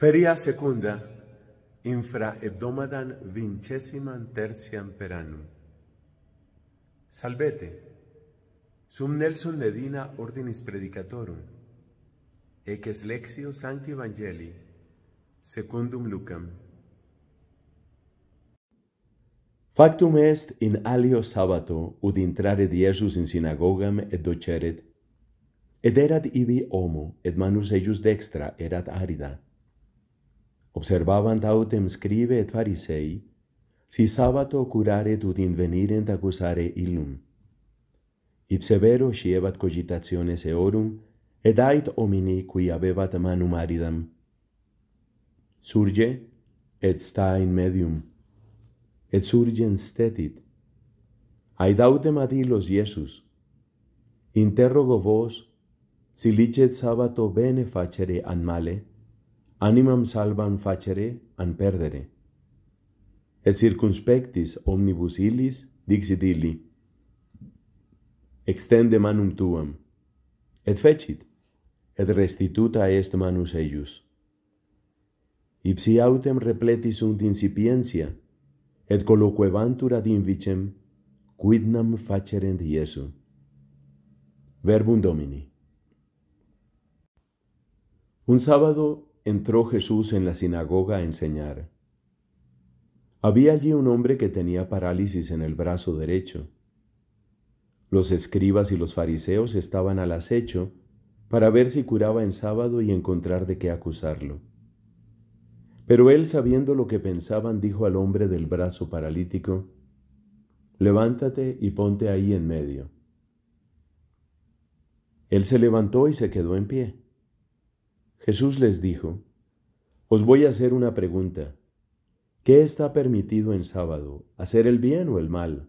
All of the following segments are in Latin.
Feria secunda, infra hebdomadan vincesiman tertiam per annum. Salvete, sum Nelson Medina ordinis predicatorum, ec es lexio sancti evangeli, secundum lucam. Factum est in alio sabato ud intrare diesus in sinagogam et doceret, ed erat ibi homo, et manus eius dextra erat arida, et observavant autem scribe et farisei, si sabato curare tut invenirent accusare illum. Ipse vero scievat cogitationes eorum, et ait homini qui habebat manum aridam. Surge, et sta in medium, et surgen stetit. Ait autem ad illos Iesus, interrogo vos, si licet sabato bene facere an male?' animam salvam facere an perdere. Et circumspectis omnibus illis, dixit illi, extende manum tuam, et fecit, et restituta est manus eius. Ipsi autem repleti sunt incipientia, et colloquevantur ad invicem, quidnam facerent Iesu. Verbum Domini. Un sábado entró Jesús en la sinagoga a enseñar. Había allí un hombre que tenía parálisis en el brazo derecho. Los escribas y los fariseos estaban al acecho para ver si curaba en sábado y encontrar de qué acusarlo. Pero él, sabiendo lo que pensaban, dijo al hombre del brazo paralítico, Levántate y ponte ahí en medio. Él se levantó y se quedó en pie. Jesús les dijo, Os voy a hacer una pregunta. ¿Qué está permitido en sábado? ¿Hacer el bien o el mal?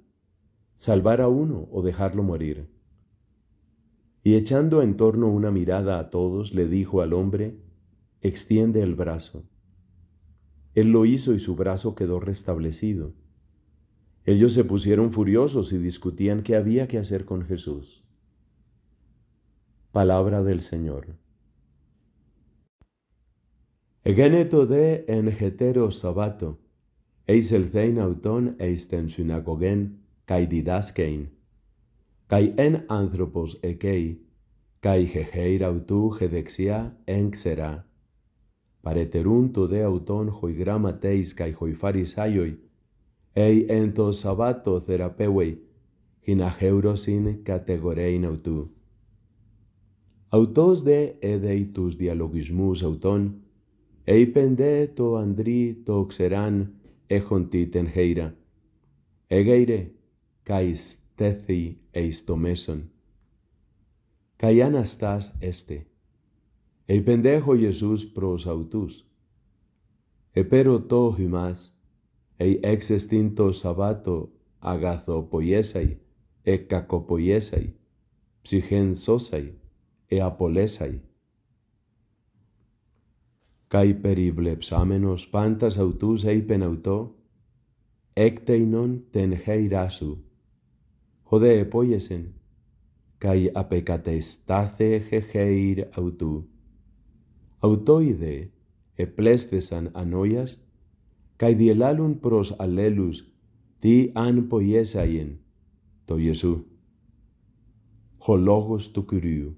¿Salvar a uno o dejarlo morir? Y echando en torno una mirada a todos, le dijo al hombre, Extiende el brazo. Él lo hizo y su brazo quedó restablecido. Ellos se pusieron furiosos y discutían qué había que hacer con Jesús. Palabra del Señor. Egeneto de en hetero sabato, eis el zein auton eis ten synagogen cae didaskein, cae en anthropos ekei, cae jegeir autu gedexia en xera. Pareterun tu de auton hoi gramateis teis cae hoi faris ei ento sabato therapeuei, hina heurosin categorein autu. Autos de edei tus dialogismus auton, Ειπεντέ το αντρί το ξεράν έχοντι τεν χέιρα. Εγέιρε καί στέθη εις το μέσον. Καί αναστάς έστε. εχω Ιησούς προς αυτούς. επερω το χυμας ει εξεστήν το Σαββάτο αγαθοποιέσαι, εκακοποιέσαι, ψυχέν σώσαι, απολεσαι Καί περιβλεψάμενος πάντας αυτούς είπεν αυτό, έκτεϊνον τεν χέιρά σου. Χωδέ επόγεσεν, καί απεκατεστάθε χεχέιρ αυτού. Αυτό είδε, επλέσθεσαν ανόιας, καί διελάλουν προς αλλέλους τι αν ποιέσαιεν, το Ιησού. Ο λόγος του Κυρίου.